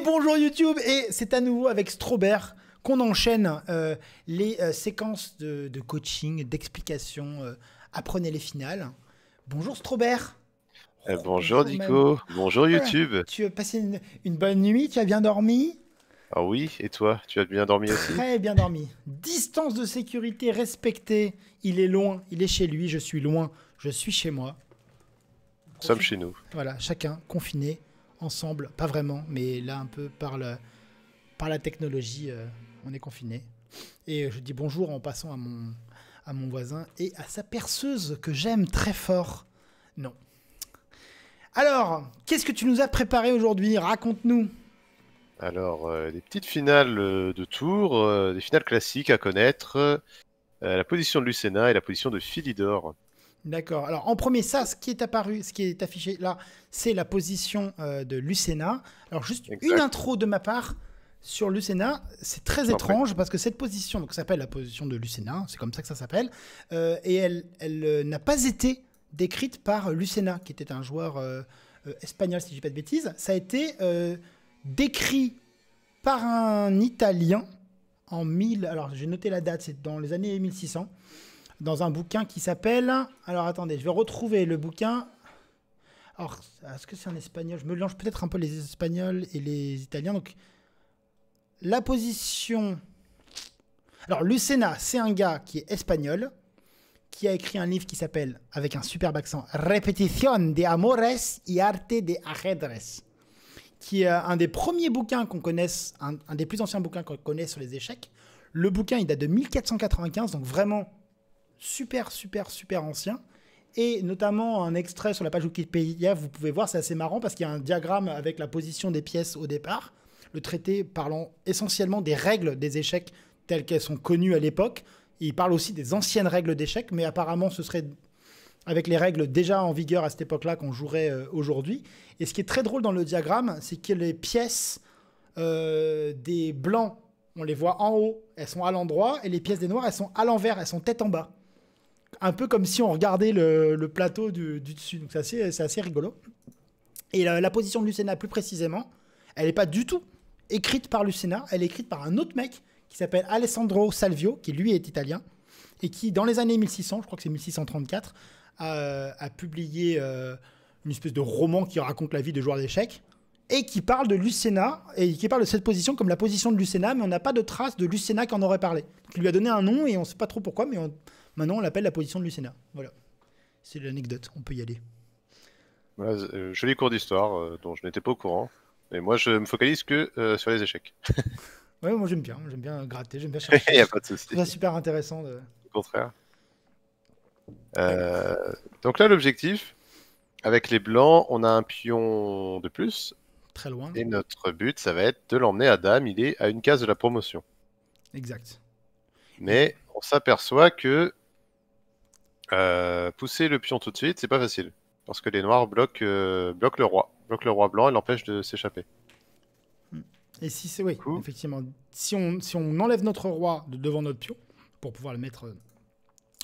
bonjour YouTube, et c'est à nouveau avec Strobert qu'on enchaîne euh, les euh, séquences de, coaching, d'explication, euh, apprenez les finales. Bonjour Strobert bonjour, bonjour Nico, bonjour YouTube. tu as passé une, bonne nuit, tu as bien dormi Ah oui, et toi, tu as bien dormi aussi Très bien dormi. Distance de sécurité respectée, il est loin, il est chez lui, je suis loin, je suis chez moi. Nous sommes chez nous. Voilà, chacun confiné ensemble, pas vraiment, mais là un peu par, par la technologie, euh, on est confiné. Et euh, je dis bonjour en passant à mon, à mon voisin et à sa perceuse que j'aime très fort. Non. Alors, qu'est-ce que tu nous as préparé aujourd'hui Raconte-nous. Alors, euh, des petites finales de tour, des finales classiques à connaître. la position de Lucena et la position de Philidor. D'accord. Alors en premier, ça, ce qui est apparu, ce qui est affiché là, c'est la position euh, de Lucena. Alors juste une intro de ma part sur Lucena, c'est très étrange parce que cette position, donc s'appelle la position de Lucena, c'est comme ça que ça s'appelle, euh, et elle, elle euh, n'a pas été décrite par Lucena, qui était un joueur espagnol si je ne dis pas de bêtises. Ça a été décrit par un Italien en 1000. Alors j'ai noté la date, c'est dans les années 1600 dans un bouquin qui s'appelle. Alors attendez, je vais retrouver le bouquin. Alors, est-ce que c'est en espagnol Je me mélange peut-être un peu les espagnols et les italiens. Donc, la position. Alors, Lucena, c'est un gars qui est espagnol, qui a écrit un livre qui s'appelle, avec un superbe accent, Repetition de Amores y Arte de Ajedrez, qui est un des premiers bouquins qu'on connaisse, un, un des plus anciens bouquins qu'on connaît sur les échecs. Le bouquin, il date de 1495, donc vraiment super, super, super ancien. Et notamment un extrait sur la page Wikipédia, vous pouvez voir, c'est assez marrant parce qu'il y a un diagramme avec la position des pièces au départ. Le traité parlant essentiellement des règles des échecs telles qu'elles sont connues à l'époque. Il parle aussi des anciennes règles d'échecs, mais apparemment ce serait avec les règles déjà en vigueur à cette époque-là qu'on jouerait euh, aujourd'hui. Et ce qui est très drôle dans le diagramme, c'est que les pièces euh, des blancs, on les voit en haut, elles sont à l'endroit, et les pièces des noirs, elles sont à l'envers, elles sont tête en bas un peu comme si on regardait le, plateau du, dessus. Donc c'est assez, rigolo. Et la, position de Lucena, plus précisément, elle n'est pas du tout écrite par Lucena, elle est écrite par un autre mec qui s'appelle Alessandro Salvio, qui lui est italien, et qui, dans les années 1600, je crois que c'est 1634, a, publié euh, une espèce de roman qui raconte la vie de joueur d'échecs, et qui parle de Lucena, et qui parle de cette position comme la position de Lucena, mais on n'a pas de trace de Lucena qui en aurait parlé. Qui lui a donné un nom, et on ne sait pas trop pourquoi, mais on, Maintenant, on l'appelle la position de Lucena. Voilà. C'est l'anecdote, on peut y aller. Voilà, euh, joli cours d'histoire euh, dont je n'étais pas au courant. Et moi, je me focalise que euh, sur les échecs. ouais, moi j'aime bien, j'aime bien gratter, j'aime bien chercher. Il n'y a pas de souci. C'est super intéressant. Au contraire. donc là, l'objectif, avec les blancs, on a un pion de plus. Très loin. Et notre but, ça va être de l'emmener à dame. Il est à une case de la promotion. Exact. Mais on s'aperçoit que pousser le pion tout de suite, c'est pas facile. Parce que les noirs euh, bloquent, le roi. Bloquent le roi blanc et l'empêchent de s'échapper. Et si c'est. Oui, effectivement. Si on, si on enlève notre roi de devant notre pion, pour pouvoir le mettre.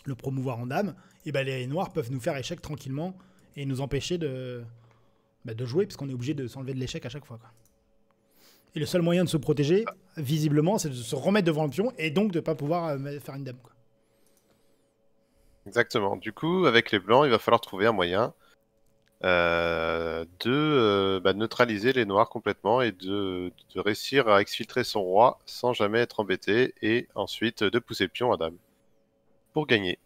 le promouvoir en dame, et eh ben les noirs peuvent nous faire échec tranquillement et nous empêcher de. Bah, de jouer, puisqu'on est obligé de s'enlever de l'échec à chaque fois. Et le seul moyen de se protéger, visiblement, c'est de se remettre devant le pion et donc de ne pas pouvoir euh, faire une dame. Exactement. Du coup, avec les blancs, il va falloir trouver un moyen euh, de euh, bah, neutraliser les noirs complètement et de, réussir à exfiltrer son roi sans jamais être embêté et ensuite de pousser le pion à dame pour gagner.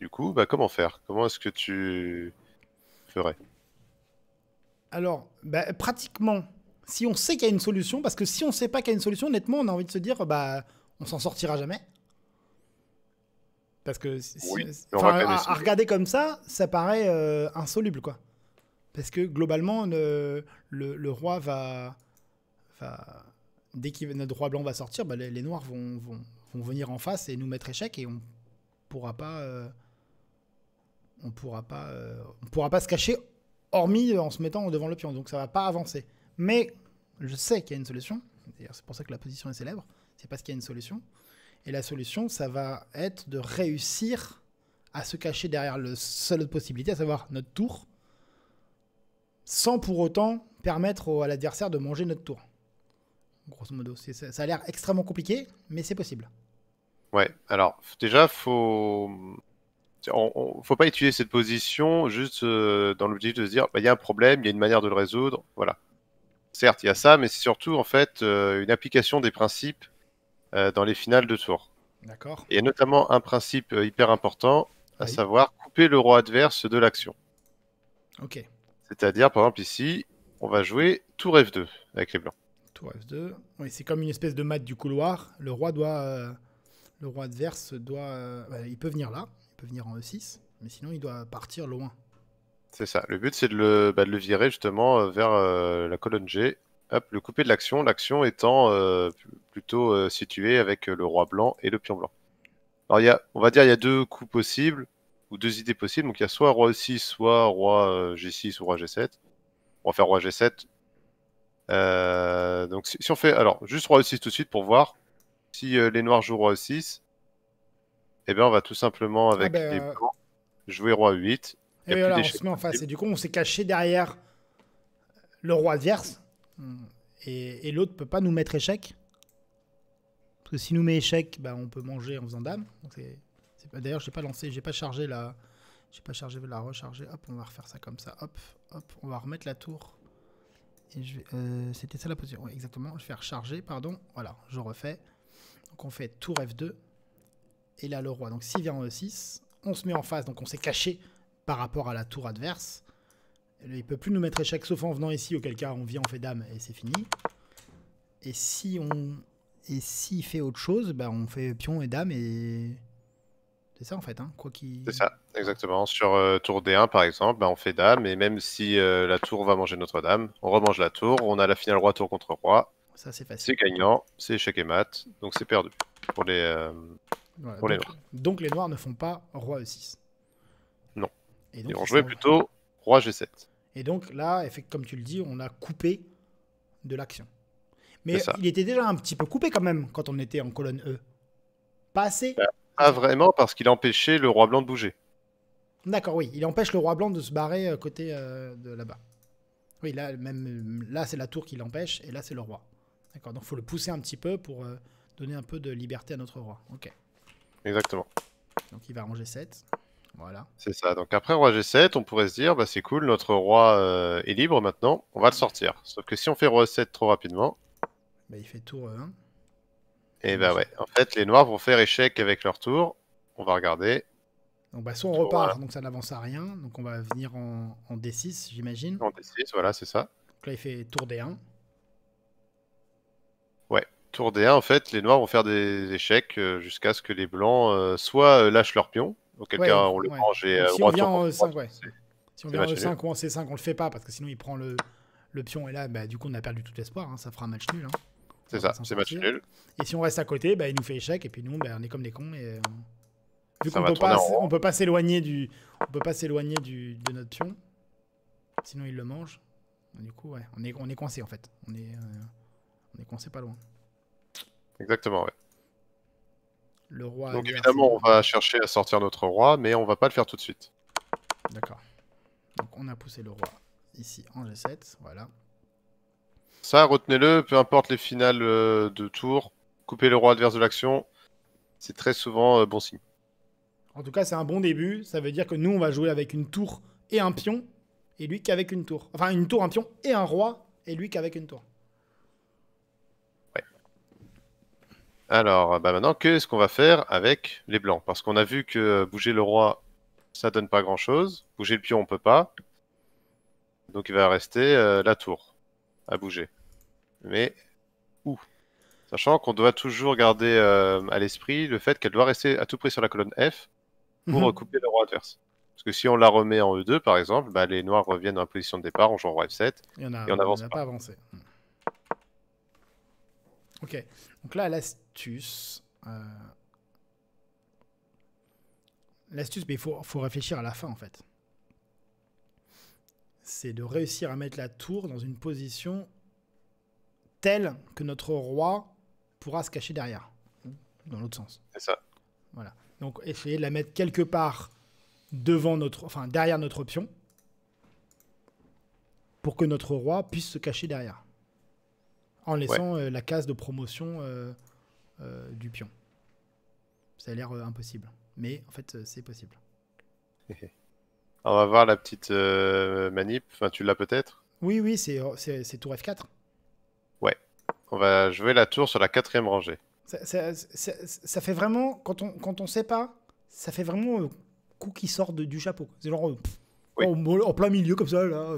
Du coup, bah, comment faire Comment est-ce que tu ferais Alors, bah, pratiquement, si on sait qu'il y a une solution, parce que si on ne sait pas qu'il y a une solution, honnêtement, on a envie de se dire, bah, on s'en sortira jamais. Parce que à, regarder comme ça, ça paraît euh, insoluble, quoi. Parce que globalement, le, roi va, dès que notre roi blanc va sortir, bah, les, noirs vont, venir en face et nous mettre échec et on pourra pas, euh, on pourra pas, euh, on pourra pas se cacher, hormis en se mettant devant le pion. Donc ça va pas avancer. Mais je sais qu'il y a une solution. D'ailleurs, c'est pour ça que la position est célèbre. C'est parce qu'il y a une solution. Et la solution, ça va être de réussir à se cacher derrière la seule possibilité, à savoir notre tour, sans pour autant permettre à l'adversaire de manger notre tour. Grosso modo, ça, a l'air extrêmement compliqué, mais c'est possible. Ouais, alors déjà, faut on, faut pas étudier cette position juste euh, dans l'objectif de se dire bah, il y a un problème, il y a une manière de le résoudre. Voilà. Certes, il y a ça, mais c'est surtout en fait euh, une application des principes euh, dans les finales de tour. D'accord. Et notamment un principe euh, hyper important, à savoir couper le roi adverse de l'action. Ok. C'est-à-dire, par exemple, ici, on va jouer tour F2 avec les blancs. Tour F2. Oui, c'est comme une espèce de mat du couloir. Le roi doit. Euh, le roi adverse doit. Bah, il peut venir là, il peut venir en E6, mais sinon il doit partir loin. C'est ça. Le but, c'est de, bah, de, le virer justement vers la colonne G le coupé de l'action, l'action étant euh, plutôt euh, située avec euh, le roi blanc et le pion blanc. Alors, y a, on va dire il y a deux coups possibles, ou deux idées possibles. Donc, il y a soit roi E6, soit roi G6 ou roi G7. On va faire roi G7. donc, si, on fait. Alors, juste roi E6 tout de suite pour voir. Si les noirs jouent roi E6, eh bien, on va tout simplement, ah avec ben, les blancs, jouer roi 8. Et, et voilà, on se met en face. Et du coup, on s'est caché derrière le roi adverse et, et l'autre peut pas nous mettre échec. Parce que si nous met échec, bah, on peut manger en faisant dame. D'ailleurs, j'ai pas lancé, j'ai pas chargé la, j'ai pas chargé, la recharger. Hop, on va refaire ça comme ça. Hop, hop, on va remettre la tour. Et euh, c'était ça la position. exactement. Je vais recharger, pardon. Voilà, je refais. Donc on fait tour F2. Et là, le roi. Donc s'il vient en E6, on se met en face. Donc on s'est caché par rapport à la tour adverse. Il peut plus nous mettre échec sauf en venant ici, auquel cas on vient, on fait dame et c'est fini. Et si on et s'il fait autre chose, bah on fait pion et dame et c'est ça en fait, hein, quoi qu'il. C'est ça, exactement. Sur euh, tour D1 par exemple, bah, on fait dame et même si euh, la tour va manger Notre-Dame, on remange la tour, on a la finale roi tour contre roi. Ça c'est facile. C'est gagnant, c'est échec et mat, donc c'est perdu pour les euh, pour donc, les noirs. Donc les noirs ne font pas roi E6. Non. ils vont jouer plutôt Roi G7. Et donc là, comme tu le dis, on a coupé de l'action. Mais il était déjà un petit peu coupé quand même quand on était en colonne E. Pas assez bah, Pas vraiment, parce qu'il empêchait le roi blanc de bouger. D'accord, oui. Il empêche le roi blanc de se barrer euh, côté euh, de là-bas. Oui, là, même, là c'est la tour qui l'empêche, et là, c'est le roi. D'accord, donc il faut le pousser un petit peu pour euh, donner un peu de liberté à notre roi. Ok. Exactement. Donc il va ranger 7. C'est ça. Donc après roi g7, on pourrait se dire, bah, c'est cool, notre roi euh, est libre maintenant, on va le sortir. Sauf que si on fait roi 7 trop rapidement... Bah, il fait tour 1. Euh, hein. Et eh bah ouais, en fait, les noirs vont faire échec avec leur tour. On va regarder. Donc bah, soit on repart, donc ça n'avance à rien. Donc on va venir en, D6, j'imagine. En D6, voilà, c'est ça. Donc là, il fait tour D1. Ouais, tour D1, en fait, les noirs vont faire des échecs euh, jusqu'à ce que les blancs soit lâchent leur pion, on le mange et euh, si on, vient en 5 Si on vient C5, on le fait pas parce que sinon il prend le, le pion et là, bah, du coup, on a perdu tout espoir, hein. Ça fera un match nul. C'est hein. ça, c'est match nul. Et si on reste à côté, bah, il nous fait échec et puis nous, bah, on est comme des cons. Et, euh, Vu qu'on on peut pas s'éloigner du, on peut pas s'éloigner du de notre pion. Sinon, il le mange. Du coup, on est on est coincé en fait. On est euh, on est coincé pas loin. Exactement, ouais. Donc évidemment, on va chercher à sortir notre roi, mais on va pas le faire tout de suite. D'accord. Donc on a poussé le roi ici en G7, voilà. Ça, retenez-le, peu importe les finales euh, de tour, couper le roi adverse de l'action, c'est très souvent euh, bon signe. En tout cas, c'est un bon début. Ça veut dire que nous, on va jouer avec une tour et un pion, et lui qu'avec une tour. Enfin, une tour, un pion et un roi, et lui qu'avec une tour. Alors, bah maintenant, qu'est-ce qu'on va faire avec les blancs Parce qu'on a vu que bouger le roi, ça donne pas grand-chose. Bouger le pion, on peut pas. Donc il va rester euh, la tour à bouger. Mais où Sachant qu'on doit toujours garder euh, à l'esprit le fait qu'elle doit rester à tout prix sur la colonne F pour mhm. recouper couper le roi adverse. Parce que si on la remet en E2, par exemple, bah, les noirs reviennent dans la position de départ, on joue en roi F7 et on n'avance pas. avancé. Hmm. Ok. Donc là, a euh, l'astuce, mais il faut, réfléchir à la fin en fait. C'est de réussir à mettre la tour dans une position telle que notre roi pourra se cacher derrière. Dans l'autre sens. C'est ça. Voilà. Donc essayer de la mettre quelque part devant notre, enfin derrière notre pion, pour que notre roi puisse se cacher derrière, en laissant euh, la case de promotion euh, euh, du pion. Ça a l'air euh, impossible, mais en fait, euh, c'est possible. On va voir la petite manip. Enfin, tu l'as peut-être Oui, oui, c'est tour F4. Ouais. On va jouer la tour sur la quatrième rangée. Ça, fait vraiment, quand on, quand on sait pas, ça fait vraiment un coup qui sort de, du chapeau. C'est genre, en, plein milieu comme ça, là.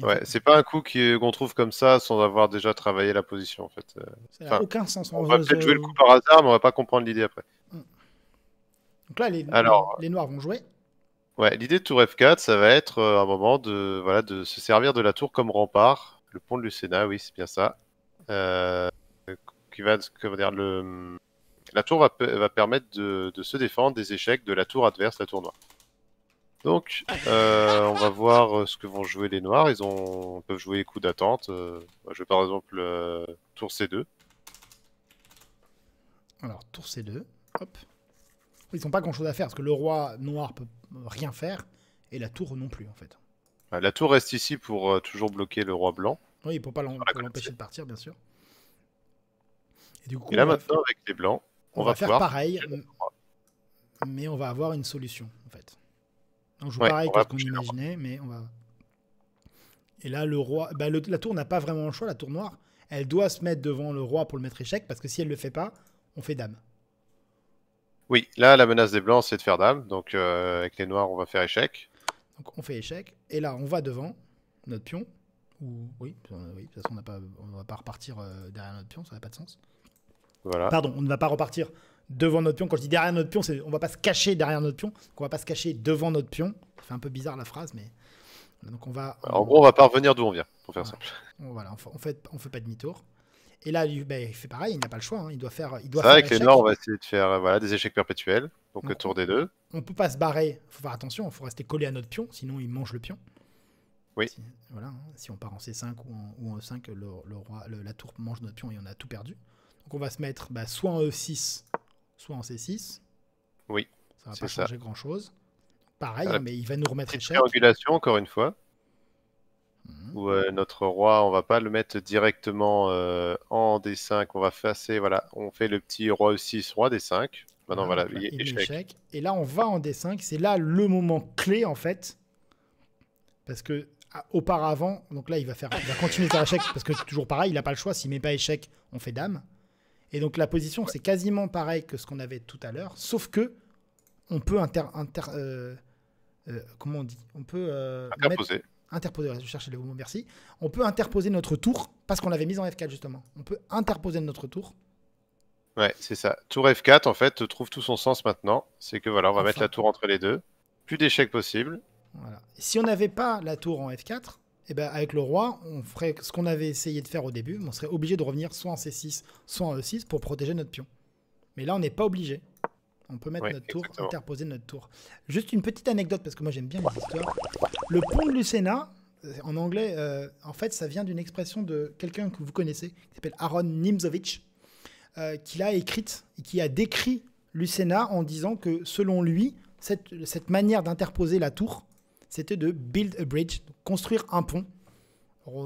Ouais, c'est pas un coup qu'on trouve comme ça sans avoir déjà travaillé la position en fait. Euh, ça aucun sens. On, va peut-être jouer le coup par hasard, mais on va pas comprendre l'idée après. Mm. Donc là, les, les noirs vont jouer. Ouais, l'idée de tour F4, ça va être euh, un moment de, voilà, de se servir de la tour comme rempart. Le pont de Lucena, oui, c'est bien ça. Euh, qui va, comment dire, le, la tour va, va permettre de, de, se défendre des échecs de la tour adverse, la tour noire. Donc, euh, on va voir euh, ce que vont jouer les noirs. Ils ont... peuvent jouer les coups d'attente. je euh, vais par exemple tour C2. Alors, tour C2. Hop. Ils n'ont pas grand chose à faire parce que le roi noir peut rien faire et la tour non plus en fait. La tour reste ici pour toujours bloquer le roi blanc. Oui, pour pas l'empêcher de partir, bien sûr. Et, là maintenant, avec les blancs, on, va, faire pareil, mais on va avoir une solution en fait. On joue pareil que ce qu'on imaginait, mais on va. Et là, le roi, bah, la tour n'a pas vraiment le choix, la tour noire. Elle doit se mettre devant le roi pour le mettre échec, parce que si elle le fait pas, on fait dame. Oui, là, la menace des blancs, c'est de faire dame. Donc, euh, avec les noirs, on va faire échec. Donc, on fait échec. Et là, on va devant notre pion. Ou... Oui, euh, oui, de toute façon, on ne va pas repartir euh, derrière notre pion, ça n'a pas de sens. Voilà. Pardon, on ne va pas repartir devant notre pion. Quand je dis derrière notre pion, c'est on va pas se cacher derrière notre pion, on va pas se cacher devant notre pion. c'est un peu bizarre la phrase, mais donc on va. En gros, on va pas revenir d'où on vient, pour faire simple. Voilà, on, fait on fait pas demi-tour. Et là, il ben, fait pareil, il n'a pas le choix. Hein. Il doit faire. Il doit faire avec les on va essayer de faire voilà, des échecs perpétuels. Donc, tour des deux. On peut pas se barrer. faut faire attention. Il faut rester collé à notre pion, sinon il mange le pion. Oui. Si, voilà, hein. si on part en C5 ou en, E5, le, roi, la tour mange notre pion et on a tout perdu. Donc on va se mettre bah, soit en E6, soit en C6. Oui. Ça va pas changer grand chose. Pareil, mais il va nous remettre échec. régulation encore une fois. Mmh. ou euh, notre roi, on va pas le mettre directement euh, en D5. On va passer, voilà, on fait le petit roi 6 roi D5. Maintenant, voilà, Et là, on va en D5. C'est là le moment clé, en fait. Parce que ah, auparavant, donc là, il va, faire, va continuer à faire échec. Parce que c'est toujours pareil, il n'a pas le choix. S'il met pas échec, on fait dame. Et donc la position, c'est quasiment pareil que ce qu'on avait tout à l'heure, sauf que on peut inter, euh, euh, comment on dit On peut euh, interposer. interposer. Je le mot. Merci. On peut interposer notre tour parce qu'on l'avait mise en F4 justement. On peut interposer notre tour. Ouais, c'est ça. Tour F4 en fait trouve tout son sens maintenant. C'est que voilà, on va mettre la tour entre les deux. Plus d'échecs possible. Si on n'avait pas la tour en F4, eh ben, avec le roi, on ferait ce qu'on avait essayé de faire au début, on serait obligé de revenir soit en C6, soit en E6 pour protéger notre pion. Mais là, on n'est pas obligé. On peut mettre notre tour, interposer notre tour. Juste une petite anecdote, parce que moi j'aime bien les histoires. Le pont de Lucena, euh, en anglais, euh, en fait, ça vient d'une expression de quelqu'un que vous connaissez, qui s'appelle Aaron Nimzovich, euh, qui l'a écrite et qui a décrit Lucena en disant que selon lui, cette manière d'interposer la tour c'était de build a bridge, construire un pont.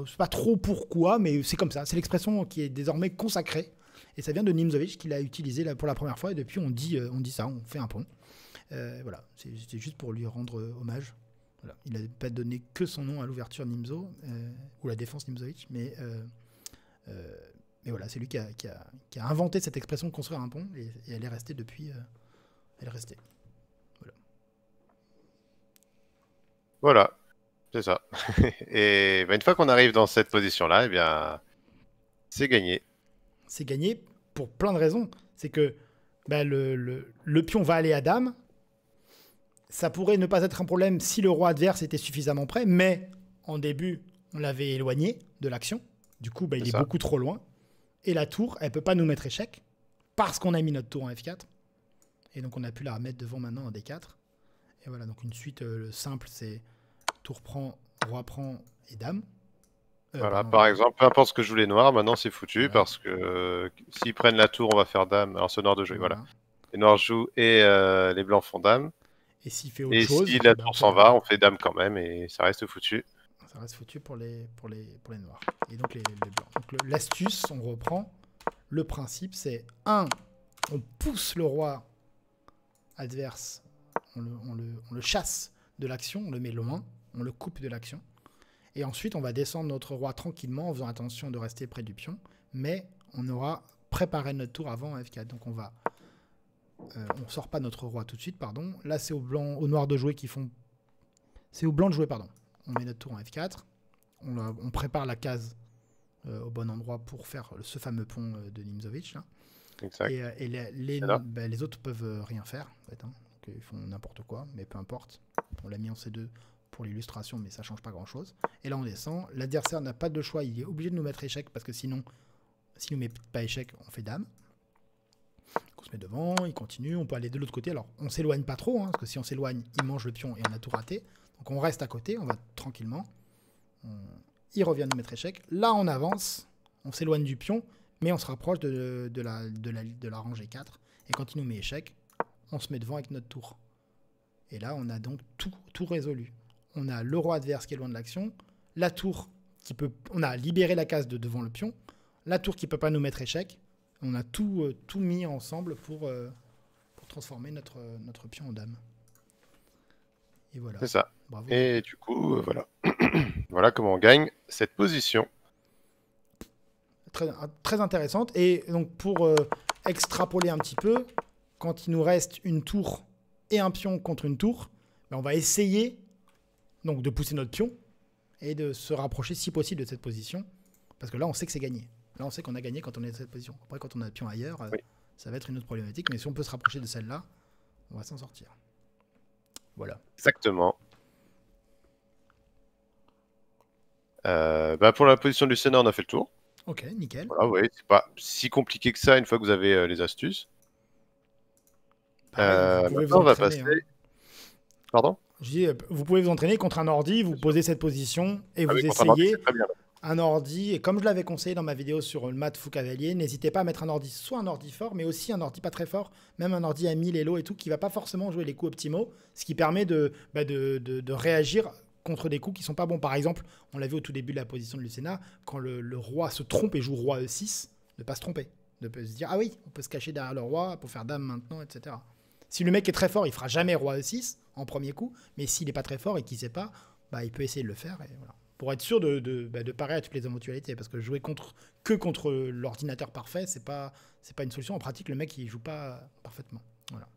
je sais pas trop pourquoi, mais c'est comme ça. C'est l'expression qui est désormais consacrée. Et ça vient de Nimzovic qui l'a utilisé là pour la première fois. Et depuis, on dit, euh, on dit ça, on fait un pont. Euh, voilà, c'était juste pour lui rendre euh, hommage. Il n'a pas donné que son nom à l'ouverture Nimzo, ou la défense Nimzovic, mais, mais voilà, c'est lui qui a, inventé cette expression construire un pont, et, et elle est restée depuis. elle est restée. Voilà, c'est ça. et ben, une fois qu'on arrive dans cette position-là, eh bien, c'est gagné. C'est gagné pour plein de raisons. C'est que ben, le, pion va aller à dame. Ça pourrait ne pas être un problème si le roi adverse était suffisamment prêt, mais en début, on l'avait éloigné de l'action. Du coup, ben, il est, est beaucoup trop loin. Et la tour, elle peut pas nous mettre échec parce qu'on a mis notre tour en F4. Et donc, on a pu la remettre devant maintenant en D4 voilà, donc une suite euh, simple, c'est tour prend, roi prend et dame. Euh, voilà, par exemple, peu importe ce que jouent les noirs, maintenant c'est foutu parce que euh, s'ils prennent la tour, on va faire dame. Alors ce noir de jouer. voilà. Les noirs jouent et les blancs font dame. Et s'il fait autre chose. si eh la ben, tour s'en va, on fait dame quand même et ça reste foutu. Ça reste foutu pour les, pour les, les noirs. Et donc les, les blancs. l'astuce, on reprend. Le principe, c'est 1. On pousse le roi adverse on le, chasse de l'action, on le met loin, on le coupe de l'action. Et ensuite, on va descendre notre roi tranquillement en faisant attention de rester près du pion. Mais on aura préparé notre tour avant F4. Donc on va. Euh, on sort pas notre roi tout de suite, pardon. Là, c'est au blanc, au noir de jouer qui font. C'est au blanc de jouer, pardon. On met notre tour en F4. On, prépare la case euh, au bon endroit pour faire ce fameux pont euh, de Nimzovic. Et, les, les, ben, autres peuvent rien faire. Hein. Ils font n'importe quoi, mais peu importe. On l'a mis en C2 pour l'illustration, mais ça change pas grand-chose. Et là, on descend. L'adversaire n'a pas de choix, il est obligé de nous mettre échec, parce que sinon, s'il nous met pas échec, on fait dame. on se met devant, il continue, on peut aller de l'autre côté. Alors, on s'éloigne pas trop, hein, parce que si on s'éloigne, il mange le pion et on a tout raté. Donc, on reste à côté, on va tranquillement. Il revient nous mettre échec. Là, on avance, on s'éloigne du pion, mais on se rapproche de, la, de la rangée 4. Et quand il nous met échec, on se met devant avec notre tour. Et là, on a donc tout, tout résolu. On a le roi adverse qui est loin de l'action, la tour qui peut. On a libéré la case de devant le pion, la tour qui peut pas nous mettre échec. On a tout, euh, tout mis ensemble pour, euh, transformer notre, euh, notre pion en dame. Et voilà. C'est ça. Et du coup, voilà. voilà comment on gagne cette position. Très, intéressante. Et donc, pour extrapoler un petit peu, quand il nous reste une tour et un pion contre une tour, ben, on va essayer donc de pousser notre pion et de se rapprocher si possible de cette position. Parce que là, on sait que c'est gagné. Là, on sait qu'on a gagné quand on est dans cette position. Après, quand on a le pion ailleurs, euh, ça va être une autre problématique. Mais si on peut se rapprocher de celle-là, on va s'en sortir. Voilà. Exactement. Euh, bah, pour la position du Sénat, on a fait le tour. Ok, nickel. c'est pas si compliqué que ça une fois que vous avez euh, les astuces. Ah euh, on va hein. Pardon euh, vous pouvez vous entraîner contre un ordi, vous posez cette position et ah vous essayez. Un ordi, et comme je l'avais conseillé dans ma vidéo sur le mat cavalier, n'hésitez pas à mettre un ordi, soit un ordi fort, mais aussi un ordi pas très fort, même un ordi à 1000 Elo et tout, qui va pas forcément jouer les coups optimaux, ce qui permet bah, de, de, réagir contre des coups qui sont pas bons. Par exemple, on l'a vu au tout début de la position de Lucena, quand le, roi se trompe et joue roi E6, ne pas se tromper, Ne peut se dire ah oui, on peut se cacher derrière le roi pour faire dame maintenant, etc. Si le mec est très fort, il fera jamais roi e6 en premier coup, mais s'il n'est pas très fort et qu'il sait pas, bah, il peut essayer de le faire et voilà. Pour être sûr bah, de, parer à toutes les éventualités, parce que jouer contre, que contre l'ordinateur parfait, c'est pas, c'est pas une solution. En pratique, le mec, il joue pas parfaitement. Voilà.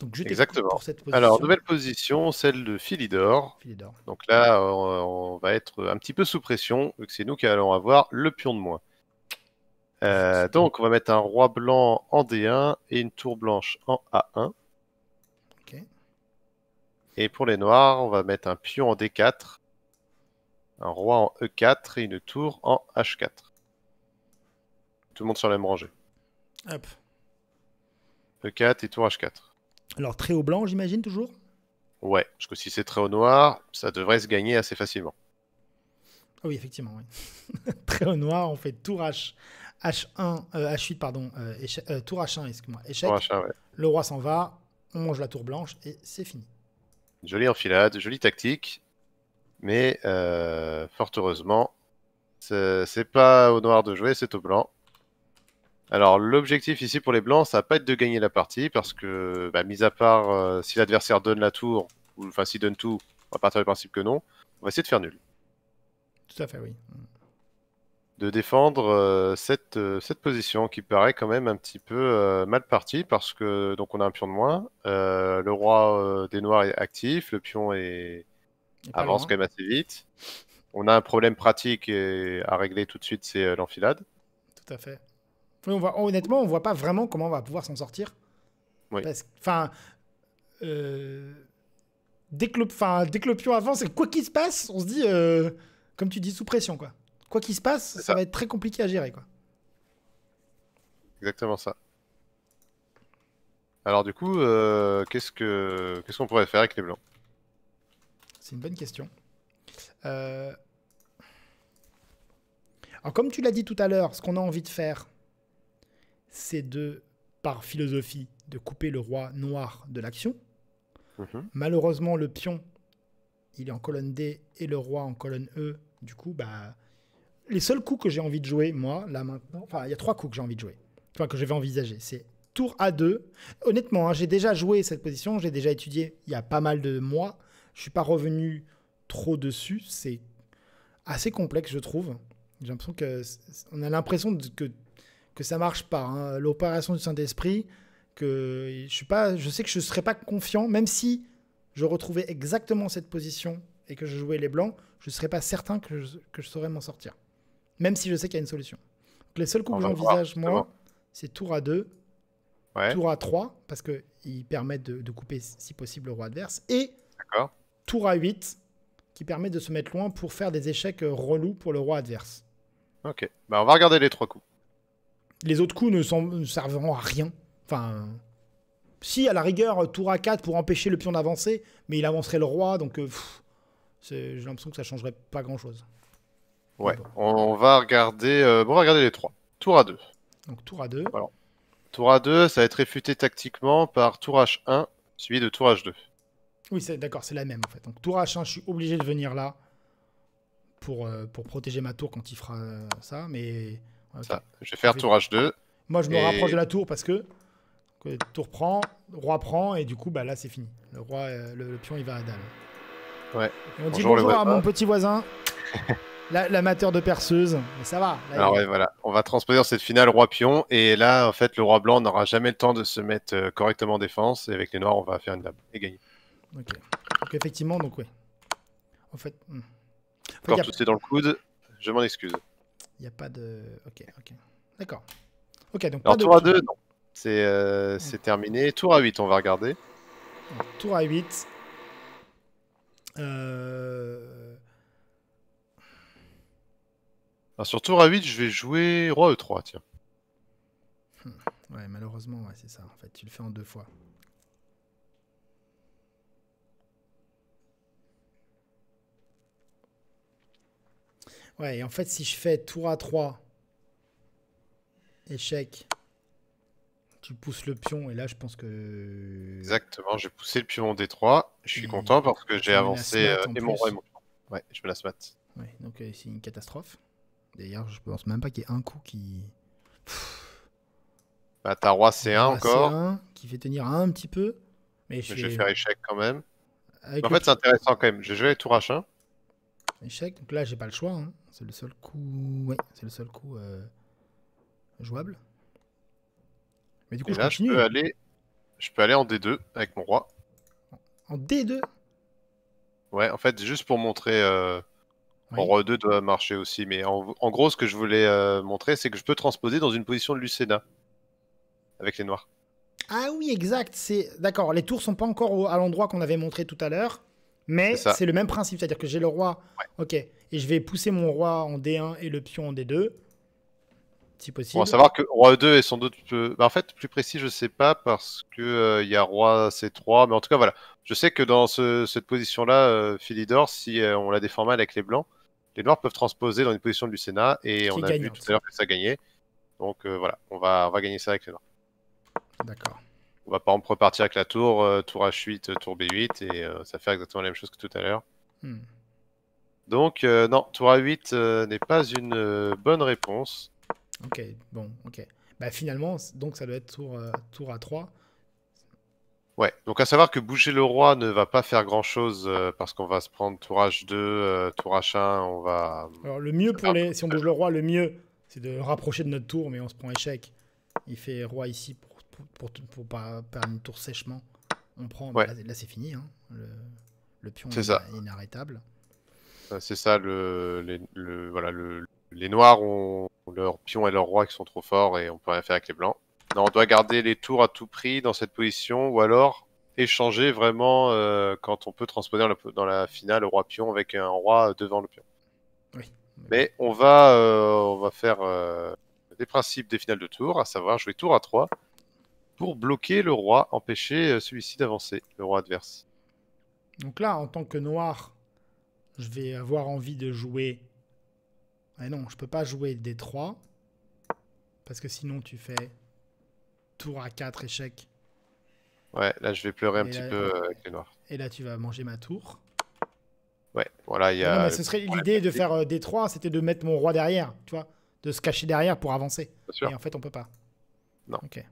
Donc Exactement. Pour cette position. Alors, nouvelle position, celle de Philidor. Philidor. Donc là, on, va être un petit peu sous pression, que c'est nous qui allons avoir le pion de moins. Euh, donc, on va mettre un roi blanc en D1 et une tour blanche en A1. Et pour les noirs, on va mettre un pion en D4, un roi en E4 et une tour en H4. Tout le monde sur la même rangée. Hop. E4 et tour H4. Alors, très haut blanc, j'imagine, toujours Ouais, parce que si c'est très haut noir, ça devrait se gagner assez facilement. Ah oui, effectivement. très haut noir, on fait tour H. H1, euh, H8, pardon, euh, euh, tour H1, excuse-moi, échec. Le roi s'en va, on mange la tour blanche et c'est fini. Jolie enfilade, jolie tactique, mais fort heureusement, c'est pas au noir de jouer, c'est au blanc. Alors l'objectif ici pour les blancs, ça va pas être de gagner la partie parce que, bah, mis à part si l'adversaire donne la tour, ou enfin s'il donne tout, on va partir du principe que non, on va essayer de faire nul. Tout à fait, oui. Mm de défendre euh, cette, euh, cette position qui paraît quand même un petit peu euh, mal partie parce que donc on a un pion de moins, le roi des noirs est actif, le pion est... avance quand même assez vite. On a un problème pratique et à régler tout de suite, c'est l'enfilade. Tout à fait. Honnêtement, on voit, honnêtement, on voit pas vraiment comment on va pouvoir s'en sortir. Enfin, dès, que le, dès que le pion avance, et quoi qu'il se passe, on se dit, comme tu dis, sous pression quoi quoi qu'il se passe, ça, va être très compliqué à gérer. Quoi. Exactement ça. Alors du coup, euh, qu'est-ce qu'on pourrait faire avec les blancs C'est une bonne question. Euh, Alors comme tu l'as dit tout à l'heure, ce qu'on a envie de faire, c'est de, par philosophie, de couper le roi noir de l'action. Mhm. Malheureusement, le pion, il est en colonne D et le roi en colonne E. Du coup, bah, les seuls coups que j'ai envie de jouer, moi, là maintenant, enfin, il y a trois coups que j'ai envie de jouer, que je vais envisager. C'est tour A2. Honnêtement, hein, j'ai déjà joué cette position, j'ai déjà étudié il y a pas mal de mois. Je suis pas revenu trop dessus. C'est assez complexe, je trouve. J'ai l'impression que on a l'impression que que ça marche pas. Hein. L'opération du Saint-Esprit, que je suis pas, je sais que je serais pas confiant, même si je retrouvais exactement cette position et que je jouais les blancs, je serais pas certain que je saurais m'en sortir. Même si je sais qu'il y a une solution. les seuls coups que j'envisage, moi, c'est tour à 2, tour à 3, parce qu'ils permettent de, couper si possible le roi adverse, et tour à 8, qui permet de se mettre loin pour faire des échecs euh, relous pour le roi adverse. Ok, bah, on va regarder les trois coups. Les autres coups ne, serviront à rien. Enfin, si, à la rigueur, tour à 4 pour empêcher le pion d'avancer, mais il avancerait le roi, donc euh, j'ai l'impression que ça changerait pas grand-chose. Ouais, on va regarder, euh, regarder les trois. Tour à deux. Donc tour à deux. Tour à deux, ça va être réfuté tactiquement par tour H1 suivi de tour H2. Oui, c'est d'accord, c'est la même en fait. Donc tour H1, je suis obligé de venir là pour, euh, pour protéger ma tour quand il fera euh, ça, mais je vais faire tour H2. Moi, je me rapproche de la tour parce que, tour prend, roi prend et du coup, bah là, c'est fini. Le roi, le, pion, il va à dalle. Ouais. on dit bonjour à mon petit voisin. L'amateur de perceuse, mais ça va. Alors, ah voilà. On va transposer cette finale roi-pion, et là, en fait, le roi blanc n'aura jamais le temps de se mettre euh, correctement en défense, et avec les noirs, on va faire une dame et gagner. Ok. Donc, effectivement, donc, ouais. En fait. tout hmm. est dans le coude, je m'en excuse. Il n'y a pas de. Ok, ok. D'accord. Ok, donc. Alors, pas tour de... à 2, non. Euh, c'est terminé. Tour à 8, on va regarder. tour à 8. Euh. sur tour à 8, je vais jouer Roi E3, tiens. Hmm. Ouais, malheureusement, ouais, c'est ça. En fait, tu le fais en deux fois. Ouais, et en fait, si je fais tour à 3, échec, tu pousses le pion, et là, je pense que. Exactement, j'ai poussé le pion en D3. Je suis content parce que j'ai avancé euh, et mon roi et Ouais, je me la smat. Ouais, donc euh, c'est une catastrophe. D'ailleurs, je pense même pas qu'il y ait un coup qui. Bah, t'as roi C1 encore. qui fait tenir un, petit peu. Mais, je, vais faire échec quand même. en fait, c'est intéressant quand même. Je vais avec tour H1. Hein. Échec, donc là, j'ai pas le choix. Hein. C'est le seul coup. Ouais, c'est le seul coup euh, jouable. Mais du coup, je continue. Je peux, aller... je peux aller en D2 avec mon roi. En D2 Ouais, en fait, juste pour montrer. Euh, roi e 2 doit marcher aussi, mais en, gros, ce que je voulais euh, montrer, c'est que je peux transposer dans une position de Lucena avec les noirs. Ah oui, exact. C'est d'accord. Les tours sont pas encore à l'endroit qu'on avait montré tout à l'heure, mais c'est le même principe, c'est-à-dire que j'ai le roi. Ok, et je vais pousser mon roi en D1 et le pion en D2, si possible. On va savoir que roi E2 est sans doute. Bah, en fait, plus précis, je sais pas parce que euh, il y a roi C3, mais en tout cas voilà. Je sais que dans cette position-là, euh, Philidor, si on la défend avec les blancs les Noirs peuvent transposer dans une position du Sénat et on a vu tout à l'heure que ça gagnait. Donc euh, voilà, on va, gagner ça avec les Noirs. D'accord. On va par exemple repartir avec la tour, euh, tour H8, euh, tour B8, et ça fait exactement la même chose que tout à l'heure. Hmm. Donc non, tour A8 n'est pas une bonne réponse. Ok, bon, ok. Bah finalement, donc ça doit être tour A3. Ouais, donc à savoir que bouger le roi ne va pas faire grand chose euh, parce qu'on va se prendre tour H2, euh, tour H1, on va. Alors le mieux pour les. Si on bouge le roi, le mieux, c'est de rapprocher de notre tour, mais on se prend échec. Il fait roi ici pour, pour, pour, pas perdre une tour sèchement. On prend. Bah, là, c'est fini. Hein. Le, pion est, ça. inarrêtable. Euh, c'est ça, les, les noirs ont leur pion et leur roi qui sont trop forts et on peut rien faire avec les blancs on doit garder les tours à tout prix dans cette position ou alors échanger vraiment euh, quand on peut transposer dans la, finale roi-pion avec un roi devant le pion. Mais on va, euh, on va faire euh, des principes des finales de tour, à savoir jouer tour à 3 pour bloquer le roi, empêcher celui-ci d'avancer, le roi adverse. Donc là, en tant que noir, je vais avoir envie de jouer. Ah non, je peux pas jouer des 3 parce que sinon tu fais tour à 4 échecs. Ouais, là je vais pleurer un petit peu avec les euh, noirs. Et là tu vas manger ma tour. Ouais, voilà, il y a. mais ce serait l'idée de faire euh, des 3 c'était de mettre mon roi derrière, tu vois, de se cacher derrière pour avancer. Et en fait, on peut pas. Non. Ok.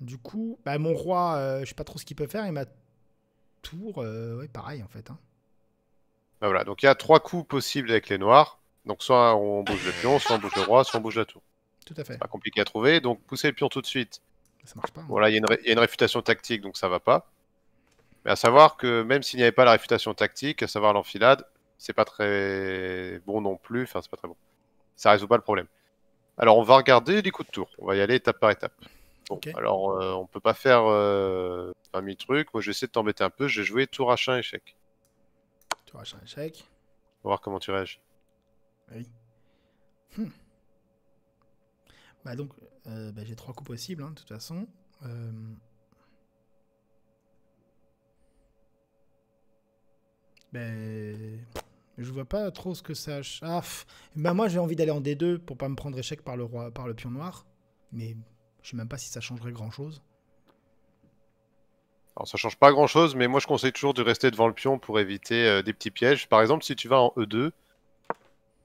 Du coup, bah, mon roi, euh, je sais pas trop ce qu'il peut faire, et ma tour, ouais, pareil en fait. Hein. Bah, voilà, donc il y a trois coups possibles avec les noirs. Donc soit on bouge le pion, soit on bouge le roi, soit on bouge la tour. Tout à fait. Pas compliqué à trouver. Donc pousser le pion tout de suite. Ça marche pas. Voilà, hein. il y, y, a une réfutation tactique, donc ça va pas. Mais à savoir que même s'il n'y avait pas la réfutation tactique, à savoir l'enfilade, c'est pas très bon non plus. Enfin, c'est pas très bon. Ça résout pas le problème. Alors on va regarder les coups de tour. On va y aller étape par étape. Bon, alors euh, on peut pas faire un euh, mi-truc, Moi, je vais essayer de t'embêter un peu. Je vais jouer tour H1 échec. Tour H1 échec. On va voir comment tu réagis. Oui. Hmm. Bah donc, euh, bah, j'ai trois coups possibles, hein, de toute façon. Euh, bah, je vois pas trop ce que ça. Ah, bah, moi j'ai envie d'aller en D2 pour pas me prendre échec par le roi, par le pion noir. Mais je sais même pas si ça changerait grand chose. Alors ça change pas grand chose, mais moi je conseille toujours de rester devant le pion pour éviter euh, des petits pièges. Par exemple, si tu vas en E2,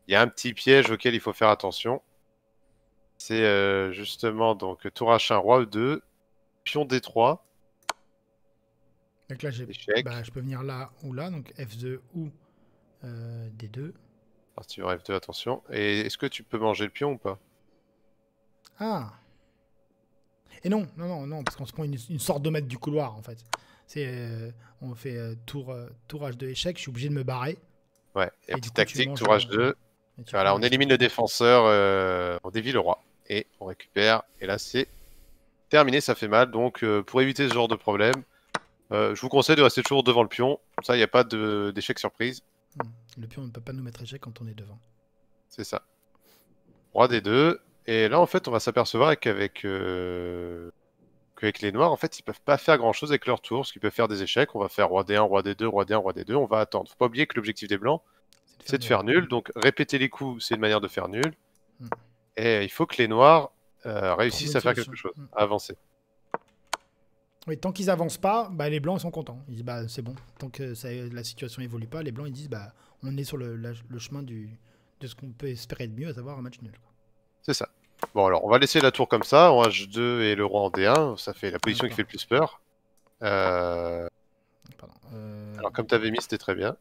il y a un petit piège auquel il faut faire attention. C'est euh, justement donc tour H1, roi E2, pion D3. Bah, je peux venir là ou là, donc F2 ou D2. Parti F2, attention. Et est-ce que tu peux manger le pion ou pas Ah Et non, non, non, parce qu'on se prend une, sorte de maître du couloir en fait. C'est, euh, on fait euh, tour, tour H2 échec, je suis obligé de me barrer. Ouais, et, tactique, tour H2. Voilà, on élimine le défenseur, on dévie le roi et on récupère. Et là, c'est terminé, ça fait mal. Donc, euh, pour éviter ce genre de problème, euh, je vous conseille de rester toujours devant le pion. Comme ça, il n'y a pas d'échec surprise. Le pion ne peut pas nous mettre échec quand on est devant. C'est ça. Roi des deux. Et là, en fait, on va s'apercevoir qu'avec euh, les noirs, en fait, ils peuvent pas faire grand-chose avec leur tour, ce qui peuvent faire des échecs. On va faire roi D1, roi D2, roi D1, roi D2. On va attendre. Faut pas oublier que l'objectif des blancs, c'est de faire, nul. Donc, répéter les coups, c'est une manière de faire nul. Hmm. Et il faut que les noirs euh, réussissent à faire quelque chose, mm. à avancer. Oui, tant qu'ils avancent pas, bah, les blancs sont contents. Ils disent bah c'est bon. Tant que la situation évolue pas, les blancs ils disent bah on est sur le, chemin du, de ce qu'on peut espérer de mieux, à savoir un match nul. C'est ça. Bon alors on va laisser la tour comme ça, en H2 et le roi en D1, ça fait la position qui fait le plus peur. Euh, euh, alors comme tu avais mis c'était très bien.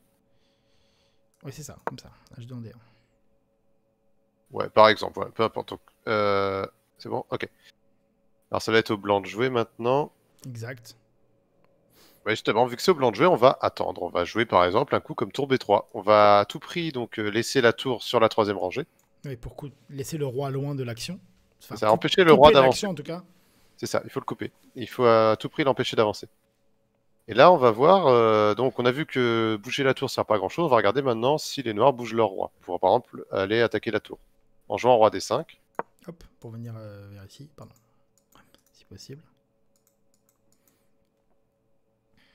Oui c'est ça, comme ça, H2 en D1. Ouais, par exemple, peu importe. Euh, c'est bon, ok. Alors ça va être au blanc de jouer maintenant. Exact. Ouais, justement, vu que c'est au blanc de jouer, on va attendre. On va jouer par exemple un coup comme tour B3. On va à tout prix donc euh, laisser la tour sur la troisième rangée. Oui, pour laisser le roi loin de l'action. ça ça, empêcher le roi d'avancer. en tout cas. C'est ça, il faut le couper. Il faut à tout prix l'empêcher d'avancer. Et là, on va voir, euh, donc on a vu que bouger la tour ne sert pas grand chose, on va regarder maintenant si les noirs bougent leur roi, pour par exemple aller attaquer la tour en jouant roi d5. Hop, pour venir euh, vers ici, pardon, si possible.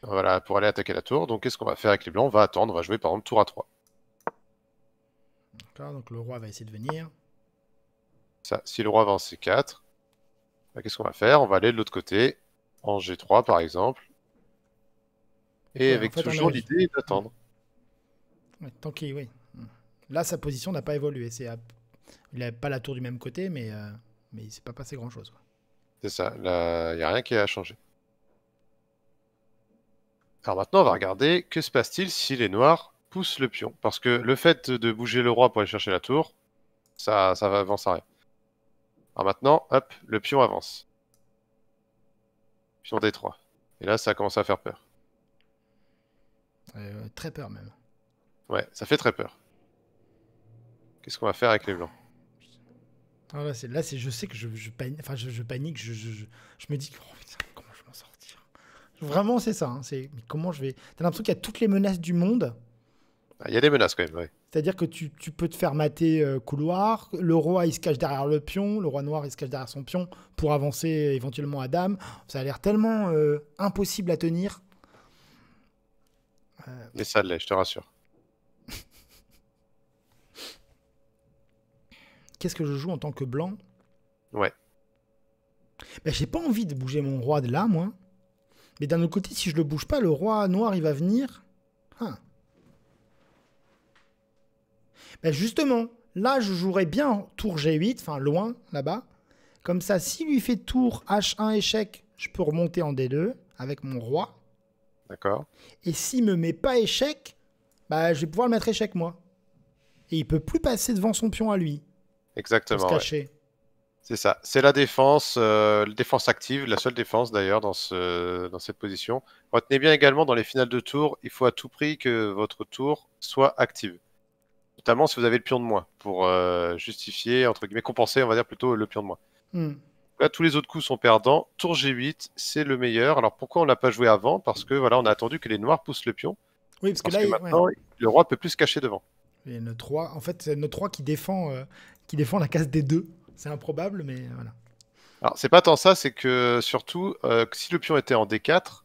Voilà, pour aller attaquer la tour. Donc, qu'est-ce qu'on va faire avec les blancs On va attendre, on va jouer par exemple tour à 3. D'accord, donc le roi va essayer de venir. Ça, si le roi va en C4, bah, qu'est-ce qu'on va faire On va aller de l'autre côté, en G3 par exemple. Et avec toujours l'idée d'attendre. tant qu'il, oui. Là, sa position n'a pas évolué. C'est il n'a pas la tour du même côté, mais, euh, mais il ne s'est pas passé grand-chose. C'est ça, il n'y a rien qui a changé. Alors maintenant, on va regarder que se passe-t-il si les noirs poussent le pion. Parce que le fait de bouger le roi pour aller chercher la tour, ça, ça va avancer à rien. Alors maintenant, hop, le pion avance. Pion D3. Et là, ça commence à faire peur. Euh, très peur même. Ouais, ça fait très peur. Qu'est-ce qu'on va faire avec les blancs ah là, c'est, je sais que je, panique, je, me dis, oh comment je vais m'en sortir Vraiment, c'est ça. Hein, comment je vais. T'as l'impression qu'il y a toutes les menaces du monde. Ah, il y a des menaces quand même, C'est-à-dire que tu, peux te faire mater euh, couloir, le roi il se cache derrière le pion, le roi noir il se cache derrière son pion pour avancer éventuellement à dame. Ça a l'air tellement euh, impossible à tenir. Euh, mais ça l'est, je te rassure. qu'est-ce que je joue en tant que blanc Ouais. Ben, j'ai pas envie de bouger mon roi de là, moi. Mais d'un autre côté, si je le bouge pas, le roi noir, il va venir. Hein. Ben justement, là, je jouerais bien tour G8, enfin loin, là-bas. Comme ça, s'il lui fait tour H1 échec, je peux remonter en D2 avec mon roi. D'accord. Et s'il me met pas échec, bah, je vais pouvoir le mettre échec, moi. Et il peut plus passer devant son pion à lui. Exactement. C'est ça. C'est la défense, euh, défense active, la seule défense d'ailleurs dans, ce, dans cette position. Retenez bien également dans les finales de tour, il faut à tout prix que votre tour soit active. Notamment si vous avez le pion de moins pour euh, justifier, entre guillemets, compenser, on va dire plutôt le pion de moins. Hmm. Là, tous les autres coups sont perdants. Tour G8, c'est le meilleur. Alors pourquoi on l'a pas joué avant Parce que voilà, on a attendu que les noirs poussent le pion. Oui, parce, que, là, le roi peut plus se cacher devant. Et 3, en fait, c'est une 3 qui défend, euh, qui défend la case des 2. C'est improbable, mais voilà. Alors, c'est pas tant ça, c'est que surtout, que euh, si le pion était en D4,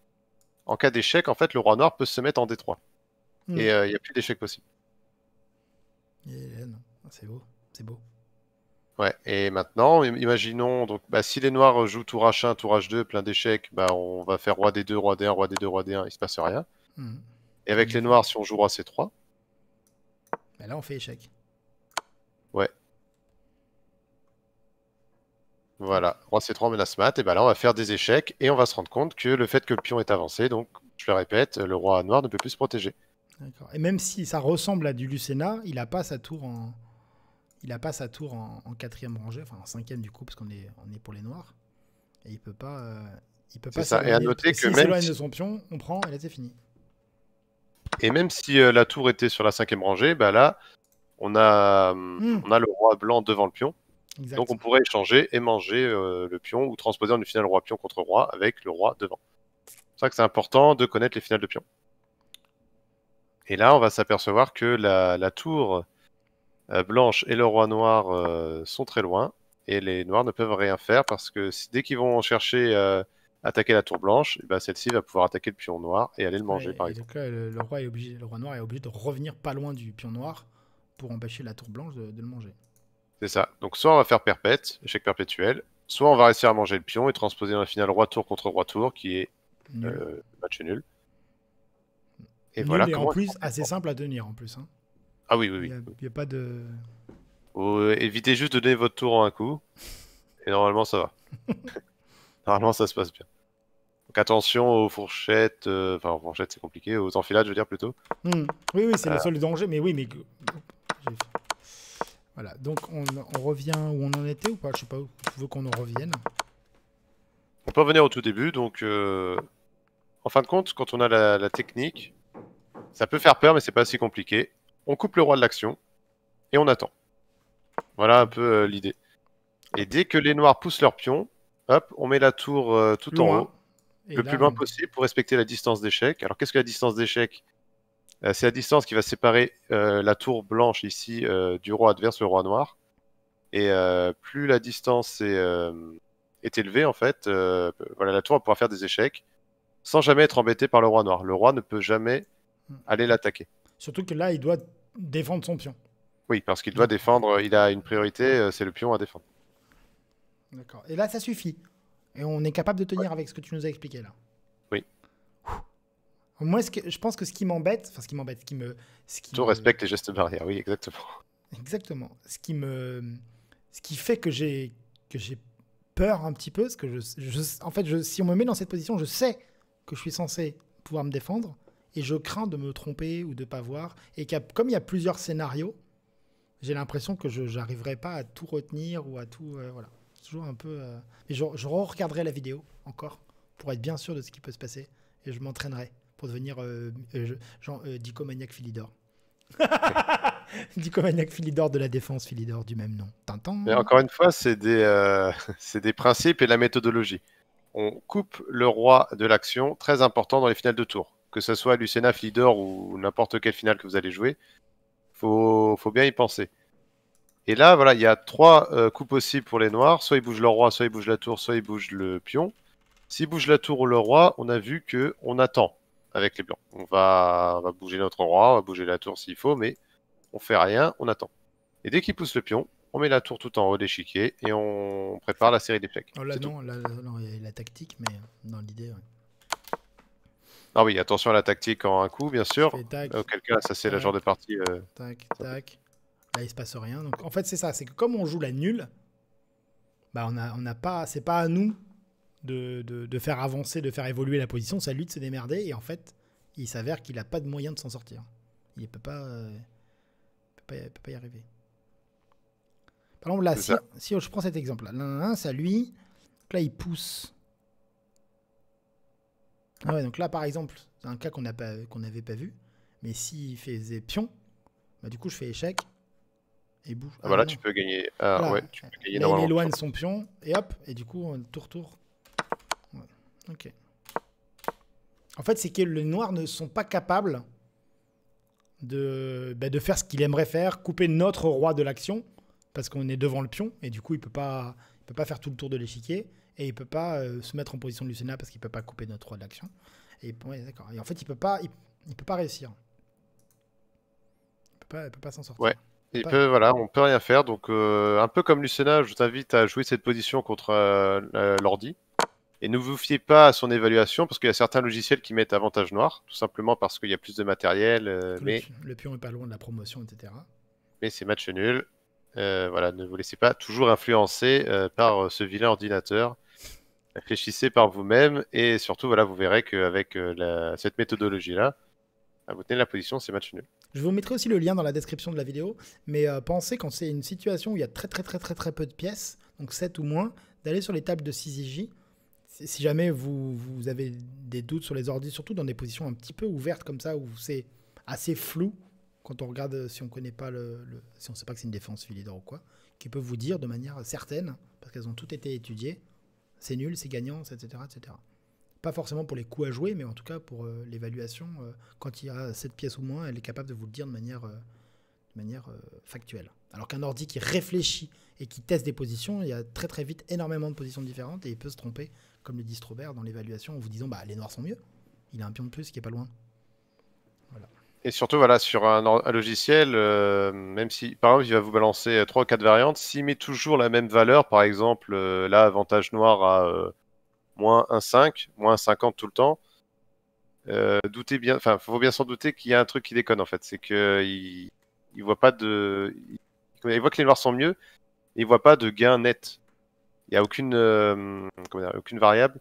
en cas d'échec, en fait, le roi noir peut se mettre en D3. Hmm. Et euh, il n'y a plus d'échec possible. C'est beau, c'est beau. Ouais, et maintenant, imaginons, donc, bah, si les noirs jouent tour H1, tour H2, plein d'échecs, bah, on va faire roi D2, roi D1, roi D2, roi D1, il se passe rien. Hmm. Et avec hmm. les noirs, si on joue roi C3, mais là, on fait échec. Ouais. Voilà, roi c3 menace mat, et ben là on va faire des échecs et on va se rendre compte que le fait que le pion est avancé, donc je le répète, le roi noir ne peut plus se protéger. Et même si ça ressemble à du Lucena, il n'a pas sa tour en il a pas sa tour en, quatrième rangée, enfin en cinquième du coup parce qu'on est on est pour les noirs et il peut pas euh, il peut pas ça. Et à noter que même de son pion, on prend et là c'est fini. Et même si euh, la tour était sur la cinquième rangée, bah là, on a, hmm. a le roi blanc devant le pion. Donc on pourrait échanger et manger euh, le pion ou transposer en une finale roi-pion contre roi avec le roi devant. C'est ça que c'est important de connaître les finales de pion. Et là, on va s'apercevoir que la, tour euh, blanche et le roi noir sont très loin. Et les noirs ne peuvent rien faire parce que dès qu'ils vont chercher attaquer la tour blanche, eh ben, celle-ci va pouvoir attaquer le pion noir et aller le manger, par exemple. Donc euh, là, le, roi noir est obligé de revenir pas loin du pion noir pour empêcher la tour blanche de, le manger. C'est ça. Donc soit on va faire perpète, échec perpétuel, soit on va réussir à manger le pion et transposer dans la finale roi tour contre roi tour, qui est euh, match nul. Et voilà. Et en plus, assez simple à tenir en plus. Hein. Ah oui, oui, oui. Il n'y a, pas de. évitez juste de donner votre tour en un coup, et normalement ça va. Normalement, ça se passe bien. Donc attention aux fourchettes, euh, enfin aux fourchettes c'est compliqué, aux enfilades je veux dire plutôt. Hmm. Oui, oui, c'est le euh. seul danger, mais oui, mais... Voilà, donc on, revient où on en était ou pas Je sais pas, tu veux qu'on en revienne On peut revenir au tout début, donc euh, en fin de compte, quand on a la, la technique, ça peut faire peur mais c'est pas si compliqué. On coupe le roi de l'action et on attend. Voilà un peu l'idée. Et dès que les noirs poussent leur pion, Hop, on met la tour euh, tout en haut, le plus loin possible pour respecter la distance d'échec. Alors qu'est-ce que la distance d'échec euh, C'est la distance qui va séparer euh, la tour blanche ici du roi adverse, le roi noir. Et plus la distance est, élevée, en fait, voilà, la tour va pouvoir faire des échecs sans jamais être embêtée par le roi noir. Le roi ne peut jamais hmm. aller l'attaquer. Surtout que là, il doit défendre son pion. Oui, parce qu'il doit défendre, il a une priorité, c'est le pion à défendre. D'accord. Et là, ça suffit. Et on est capable de tenir avec ce que tu nous as expliqué là. Oui. Moi, ce je pense que ce qui m'embête, enfin ce qui m'embête, ce qui me... qui Tout respecte les gestes barrières, oui, exactement. Exactement. Ce qui me... Ce qui fait que j'ai que j'ai peur un petit peu, parce que je, en fait, je, si on me met dans cette position, je sais que je suis censé pouvoir me défendre, et je crains de me tromper ou de pas voir, et comme il y a plusieurs scénarios, j'ai l'impression que je n'arriverai pas à tout retenir ou à tout... Euh, voilà toujours un peu. Euh, mais je, je re-regarderai la vidéo encore pour être bien sûr de ce qui peut se passer et je m'entraînerai pour devenir euh, euh, Dicomaniac Philidor. Dicomaniac Philidor de la défense Philidor du même nom. Tintin. Mais encore une fois, c'est des, des principes et la méthodologie. On coupe le roi de l'action, très important dans les finales de tour. Que ce soit Lucena Philidor ou n'importe quelle finale que vous allez jouer, faut, faut bien y penser. Et là, voilà, il y a trois euh, coups possibles pour les noirs. Soit ils bougent le roi, soit ils bougent la tour, soit ils bougent le pion. S'ils bougent la tour ou le roi, on a vu que on attend avec les blancs. On va, bouger notre roi, on va bouger la tour s'il faut, mais on fait rien, on attend. Et dès qu'ils poussent le pion, on met la tour tout en haut d'échiquier et on prépare la série d'échecs. Oh là non, il la tactique, mais euh, dans l'idée. Ah oui, attention à la tactique en un coup, bien sûr. cas ça c'est la genre de partie. Euh. Tac, tac. Bah, il se passe rien. Donc en fait, c'est ça, c'est que comme on joue la nulle, bah on a, on a pas, c'est pas à nous de, de, faire avancer, de faire évoluer la position, c'est à lui de se démerder. Et en fait, il s'avère qu'il n'a pas de moyen de s'en sortir. Il ne euh, peut, pas, peut pas y arriver. Par exemple, là, si, je prends cet exemple-là, Ça, lui. là, il pousse. Ah donc là, par exemple, c'est un cas qu'on n'avait pas vu. Mais s'il faisait pion, bah, du coup, je fais échec et bouge. Ah, voilà, tu peux gagner. Euh, ouais, tu peux gagner normalement il éloigne son pion et hop, et du coup, tour tour. Ok. En fait, c'est que les noirs ne sont pas capables de, bah, de faire ce qu'il aimerait faire, couper notre roi de l'action, parce qu'on est devant le pion, et du coup, il ne peut, pas, il peut pas faire tout le tour de l'échiquier, et il ne peut pas euh, se mettre en position de Lucena parce qu'il ne peut pas couper notre roi de l'action. Et, d'accord et, en fait, il ne peut, pas, il, peut pas réussir. Il ne peut pas s'en sortir. Ouais. Il peut, voilà, on peut rien faire. Donc, euh, un peu comme Lucena, je t'invite à jouer cette position contre euh, l'ordi. Et ne vous fiez pas à son évaluation parce qu'il y a certains logiciels qui mettent avantage noir, tout simplement parce qu'il y a plus de matériel. Euh, mais... Le pion est pas loin de la promotion, etc. Mais c'est match nul. voilà, ne vous laissez pas toujours influencer par ce vilain ordinateur. Réfléchissez par vous-même et surtout, voilà, vous verrez qu'avec cette méthodologie-là, à vous tenez la position, c'est match nul. Je vous mettrai aussi le lien dans la description de la vidéo, mais euh, pensez quand c'est une situation où il y a très très très très très peu de pièces, donc 7 ou moins, d'aller sur les tables de 6 Si jamais vous, avez des doutes sur les ordis, surtout dans des positions un petit peu ouvertes comme ça, où c'est assez flou, quand on regarde si on connaît pas le, si on sait pas que c'est une défense filière ou quoi, qui peut vous dire de manière certaine, parce qu'elles ont toutes été étudiées, c'est nul, c'est gagnant, etc. etc. Pas forcément pour les coûts à jouer, mais en tout cas pour euh, l'évaluation. Euh, quand il y a 7 pièces ou moins, elle est capable de vous le dire de manière, euh, manière factuelle. Alors qu'un ordi qui réfléchit et qui teste des positions, il y a très très vite énormément de positions différentes et il peut se tromper, comme le dit Strobert dans l'évaluation, en vous disant bah les noirs sont mieux. Il a un pion de plus qui est pas loin. Et surtout, voilà, sur un, logiciel, même si, par exemple, il va vous balancer 3 ou 4 variantes, s'il met toujours la même valeur, par exemple, là, avantage noir à moins 1,5, moins 50 tout le temps. Euh, doutez bien, enfin, faut bien s'en douter qu'il y a un truc qui déconne en fait. C'est que il, il, voit pas de, il, voit que les noirs sont mieux, il voit pas de gain net. Il y a aucune, euh, dire, aucune variable,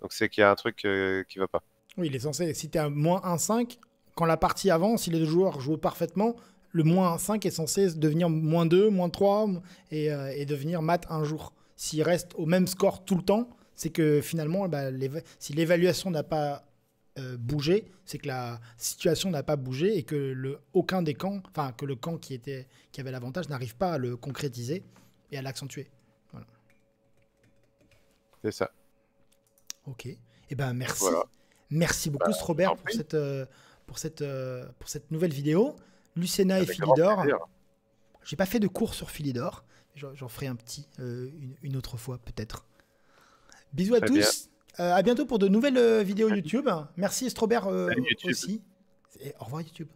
donc c'est qu'il y a un truc euh, qui va pas. Oui, il est censé. Si t'es à moins 1,5, quand la partie avance, si les deux joueurs jouent parfaitement, le moins 1,5 est censé devenir moins 2, moins 3 et, euh, et devenir mat un jour. S'il reste au même score tout le temps, c'est que finalement, bah, si l'évaluation n'a pas euh, bougé, c'est que la situation n'a pas bougé et que le, aucun des camps, enfin que le camp qui, était, qui avait l'avantage n'arrive pas à le concrétiser et à l'accentuer. C'est ça. Ok. Eh ben merci. Merci bah, beaucoup, Robert, euh, pour cette, pour, euh, cette, pour cette nouvelle vidéo. Lucena et Philidor. J'ai pas fait de cours sur Philidor. J'en ferai un petit une autre fois, peut-être. Bisous à tous. Euh, à bientôt pour de nouvelles euh, vidéos YouTube. Merci Strobert euh, aussi. Et au revoir YouTube.